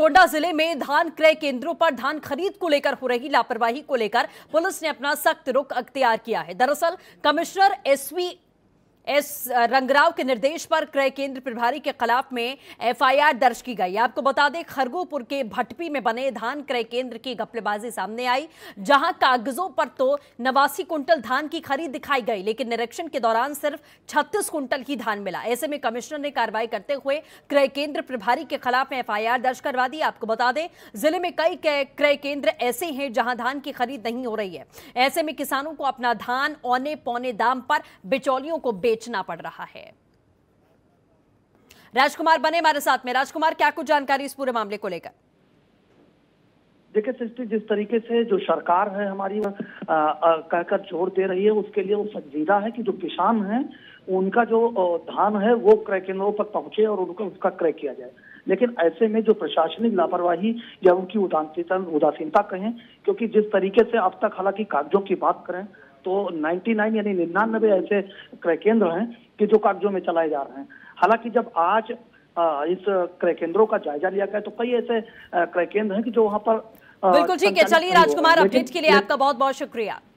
कोंडा जिले में धान क्रय केंद्रों पर धान खरीद को लेकर हो रही लापरवाही को लेकर पुलिस ने अपना सख्त रुख अख्तियार किया है दरअसल कमिश्नर एसवी एस रंगराव के निर्देश पर क्रय केंद्र प्रभारी के खिलाफ में एफआईआर दर्ज की गई आपको बता दें खरगोपुर के भटपी में बने धान क्रय केंद्र की गप्लेबाजी सामने आई जहां कागजों पर तो नवासी कुंटल धान की खरीद दिखाई गई लेकिन निरीक्षण के दौरान सिर्फ छत्तीस कुंटल ही धान मिला ऐसे में कमिश्नर ने कार्रवाई करते हुए क्रय केंद्र प्रभारी के खिलाफ में एफआईआर दर्ज करवा दी आपको बता दें जिले में कई क्रय केंद्र ऐसे हैं जहां धान की खरीद नहीं हो रही है ऐसे में किसानों को अपना धान औने पौने दाम पर बिचौलियों को बेच बेचना पड़ रहा है राजकुमार बने हमारे साथ में राजकुमार क्या कुछ जानकारी इस पूरे मामले को लेकर देखिए सृष्टि जिस तरीके से जो सरकार है हमारी कहकर जोर दे रही है उसके लिए वो संजीदा है कि जो किसान हैं उनका जो धान है वो क्रय केंद्रों पर पहुंचे और उनका उसका क्रय किया जाए लेकिन ऐसे में जो प्रशासनिक लापरवाही या उनकी उदासीनता कहें क्योंकि जिस तरीके से अब तक हालांकि कागजों की बात करें तो 99 यानी निन्यानबे ऐसे क्रय केंद्र हैं कि जो कागजों में चलाए जा रहे हैं हालांकि जब आज इस क्रय केंद्रों का जायजा लिया गया तो कई ऐसे क्रय केंद्र हैं कि जो वहां पर बिल्कुल ठीक है चलिए राजकुमार अपडेट के लिए आपका बहुत बहुत शुक्रिया